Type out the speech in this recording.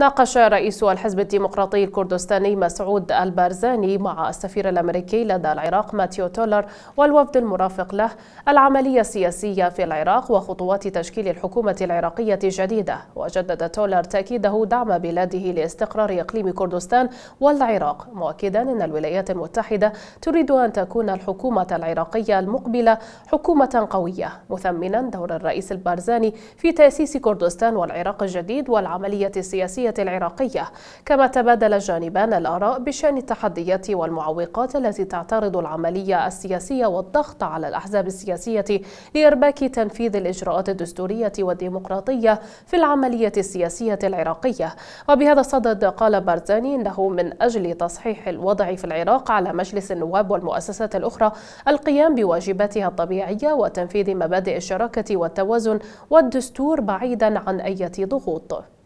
ناقش رئيس الحزب الديمقراطي الكردستاني مسعود البارزاني مع السفير الأمريكي لدى العراق ماتيو تولر والوفد المرافق له العملية السياسية في العراق وخطوات تشكيل الحكومة العراقية الجديدة وجدد تولر تأكيده دعم بلاده لاستقرار إقليم كردستان والعراق مؤكدا أن الولايات المتحدة تريد أن تكون الحكومة العراقية المقبلة حكومة قوية مثمنا دور الرئيس البارزاني في تأسيس كردستان والعراق الجديد والعملية السياسية الداخلية العراقية كما تبادل الجانبان الآراء بشأن التحديات والمعوقات التي تعترض العملية السياسية والضغط على الأحزاب السياسية لإرباك تنفيذ الإجراءات الدستورية والديمقراطية في العملية السياسية العراقية وبهذا الصدد قال بارزاني إنه من أجل تصحيح الوضع في العراق على مجلس النواب والمؤسسات الأخرى القيام بواجباتها الطبيعية وتنفيذ مبادئ الشراكة والتوازن والدستور بعيدا عن أي ضغوط